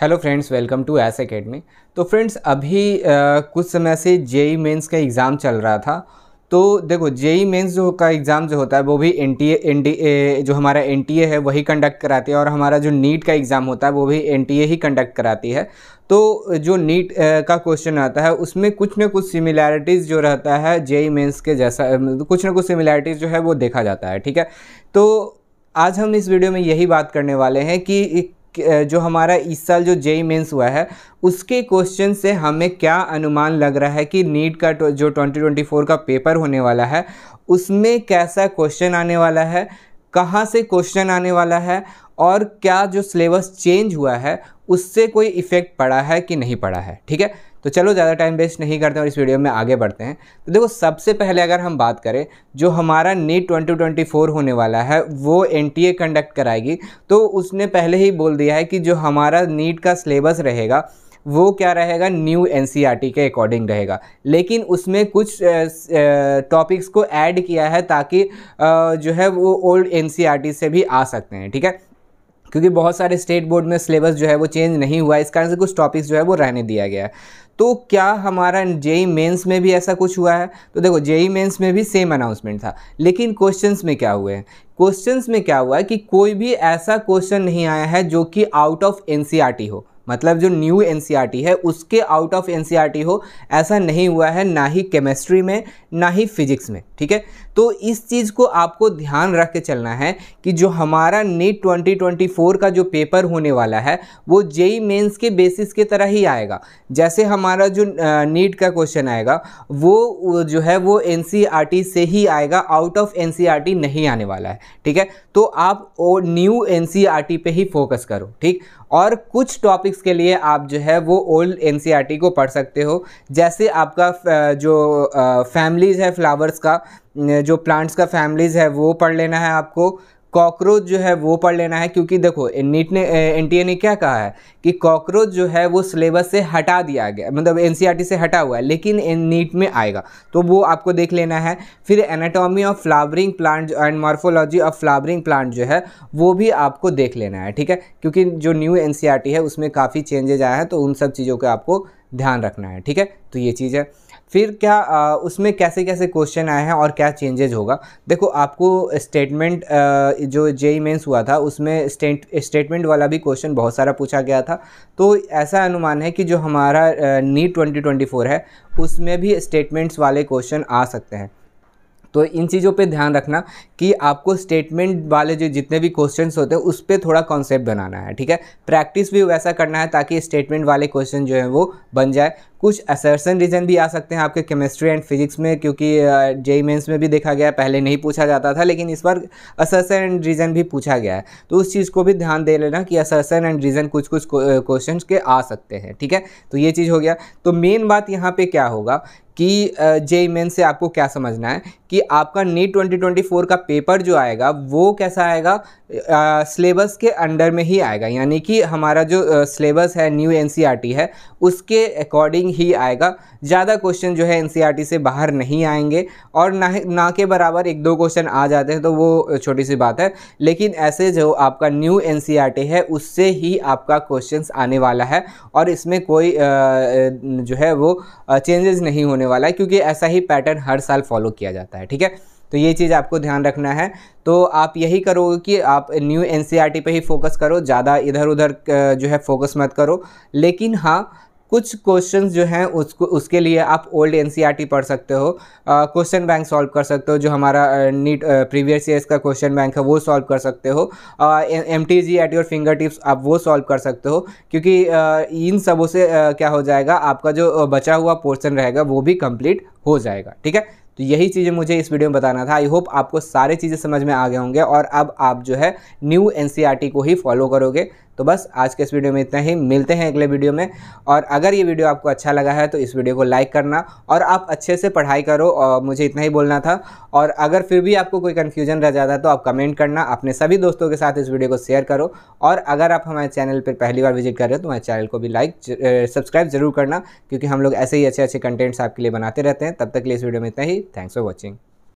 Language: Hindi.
hello friends welcome to S academy तो फ्रेंड्स अभी आ, कुछ समय से जेई मेंस का एग्ज़ाम चल रहा था तो देखो जेई मेंस जो का एग्ज़ाम जो होता है वो भी एन टी एन डी जो हमारा एन टी ए है वही कंडक्ट कराती है और हमारा जो नीट का एग्ज़ाम होता है वो भी एन टी ए ही कंडक्ट कराती है तो जो नीट का क्वेश्चन आता है उसमें कुछ ना कुछ सिमिलैरिटीज़ जो रहता है जेई मेंस के जैसा कुछ ना कुछ सिमिलैरिटीज़ जो है वो देखा जाता है ठीक है तो आज हम इस वीडियो में यही बात करने वाले हैं कि जो हमारा इस साल जो जेई मेंस हुआ है उसके क्वेश्चन से हमें क्या अनुमान लग रहा है कि नीट का जो 2024 का पेपर होने वाला है उसमें कैसा क्वेश्चन आने वाला है कहाँ से क्वेश्चन आने वाला है और क्या जो सिलेबस चेंज हुआ है उससे कोई इफ़ेक्ट पड़ा है कि नहीं पड़ा है ठीक है तो चलो ज़्यादा टाइम वेस्ट नहीं करते और इस वीडियो में आगे बढ़ते हैं तो देखो सबसे पहले अगर हम बात करें जो हमारा नीट 2024 होने वाला है वो एन कंडक्ट कराएगी तो उसने पहले ही बोल दिया है कि जो हमारा नीट का सिलेबस रहेगा वो क्या रहेगा न्यू एन e के अकॉर्डिंग रहेगा लेकिन उसमें कुछ टॉपिक्स को ऐड किया है ताकि जो है वो ओल्ड एन e से भी आ सकते हैं ठीक है क्योंकि बहुत सारे स्टेट बोर्ड में सिलेबस जो है वो चेंज नहीं हुआ इस कारण से कुछ टॉपिक्स जो है वो रहने दिया गया है तो क्या हमारा जेई मेंस e e में भी ऐसा कुछ हुआ है तो देखो जेई मेंस e में भी सेम अनाउंसमेंट था लेकिन क्वेश्चंस में क्या हुए हैं क्वेश्चंस में क्या हुआ है कि कोई भी ऐसा क्वेश्चन नहीं आया है जो कि आउट ऑफ एनसीईआरटी हो मतलब जो न्यू एन e है उसके आउट ऑफ एन हो ऐसा नहीं हुआ है ना ही केमिस्ट्री में ना ही फिजिक्स में ठीक है तो इस चीज़ को आपको ध्यान रख के चलना है कि जो हमारा नीट 2024 का जो पेपर होने वाला है वो जेई मेंस e के बेसिस के तरह ही आएगा जैसे हमारा जो नीट का क्वेश्चन आएगा वो जो है वो एन e से ही आएगा आउट ऑफ एन नहीं आने वाला है ठीक है तो आप न्यू एन पे ही फोकस करो ठीक और कुछ टॉपिक बेसिक्स के लिए आप जो है वो ओल्ड एन e को पढ़ सकते हो जैसे आपका जो फैमिलीज़ है फ्लावर्स का जो प्लांट्स का फैमिलीज़ है वो पढ़ लेना है आपको कॉकरोच जो है वो पढ़ लेना है क्योंकि देखो नीट ने एन ने क्या कहा है कि कॉकरोच जो है वो सिलेबस से हटा दिया गया मतलब एन e से हटा हुआ है लेकिन नीट में आएगा तो वो आपको देख लेना है फिर anatomy of flowering plant and morphology of flowering plant जो है वो भी आपको देख लेना है ठीक है क्योंकि जो न्यू एन e है उसमें काफ़ी चेंजेज आए हैं तो उन सब चीज़ों का आपको ध्यान रखना है ठीक है तो ये चीज़ है फिर क्या आ, उसमें कैसे कैसे क्वेश्चन आए हैं और क्या चेंजेज होगा देखो आपको स्टेटमेंट जो जेई मेंस e हुआ था उसमें स्टेटमेंट वाला भी क्वेश्चन बहुत सारा पूछा गया था तो ऐसा अनुमान है कि जो हमारा नीट ट्वेंटी है उसमें भी स्टेटमेंट्स वाले क्वेश्चन आ सकते हैं तो इन चीज़ों पे ध्यान रखना कि आपको स्टेटमेंट वाले जो जितने भी क्वेश्चन होते हैं उस पर थोड़ा कॉन्सेप्ट बनाना है ठीक है प्रैक्टिस भी वैसा करना है ताकि स्टेटमेंट वाले क्वेश्चन जो है वो बन जाए कुछ असर्सन रीजन भी आ सकते हैं आपके केमिस्ट्री एंड फिजिक्स में क्योंकि जेई मेन्स में भी देखा गया पहले नहीं पूछा जाता था लेकिन इस बार असर्सन एंड रीजन भी पूछा गया है तो उस चीज़ को भी ध्यान दे लेना कि असर्सन एंड रीजन कुछ कुछ क्वेश्चन के आ सकते हैं ठीक है तो ये चीज़ हो गया तो मेन बात यहाँ पर क्या होगा कि जेई मेन से आपको क्या समझना है कि आपका नीट 2024 का पेपर जो आएगा वो कैसा आएगा सिलेबस के अंडर में ही आएगा यानी कि हमारा जो सिलेबस है न्यू एन है उसके अकॉर्डिंग ही आएगा ज़्यादा क्वेश्चन जो है एन से बाहर नहीं आएंगे और ना ना के बराबर एक दो क्वेश्चन आ जाते हैं तो वो छोटी सी बात है लेकिन ऐसे जो आपका न्यू एन है उससे ही आपका क्वेश्चन आने वाला है और इसमें कोई जो है वो चेंजेस नहीं होने वाला है क्योंकि ऐसा ही पैटर्न हर साल फॉलो किया जाता है सकता है ठीक है तो ये चीज़ आपको ध्यान रखना है तो आप यही करोगे कि आप न्यू एन e पे ही फोकस करो ज़्यादा इधर उधर जो है फोकस मत करो लेकिन हाँ कुछ क्वेश्चंस जो हैं उसको उसके लिए आप ओल्ड एन e पढ़ सकते हो क्वेश्चन बैंक सॉल्व कर सकते हो जो हमारा नीट प्रीवियस ईयर्स का क्वेश्चन बैंक है वो सॉल्व कर सकते हो M T G at your fingertips आप वो सॉल्व कर सकते हो क्योंकि uh, इन सबों से uh, क्या हो जाएगा आपका जो बचा हुआ पोर्सन रहेगा वो भी कंप्लीट हो जाएगा ठीक है तो यही चीज़ें मुझे इस वीडियो में बताना था आई होप आपको सारी चीज़ें समझ में आ गए होंगे और अब आप जो है न्यू एन e को ही फॉलो करोगे तो बस आज के इस वीडियो में इतना ही मिलते हैं अगले वीडियो में और अगर ये वीडियो आपको अच्छा लगा है तो इस वीडियो को लाइक करना और आप अच्छे से पढ़ाई करो और मुझे इतना ही बोलना था और अगर फिर भी आपको कोई कन्फ्यूजन रह जाता तो आप कमेंट करना अपने सभी दोस्तों के साथ इस वीडियो को शेयर करो और अगर आप हमारे चैनल पर पहली बार विजिट कर रहे हो तो हमारे चैनल को भी लाइक सब्सक्राइब जरूर करना क्योंकि हम लोग ऐसे ही अच्छे अच्छे कंटेंट्स आपके लिए बनाते रहते हैं तब तक के लिए इस वीडियो में इतना ही थैंक्स फॉर वॉचिंग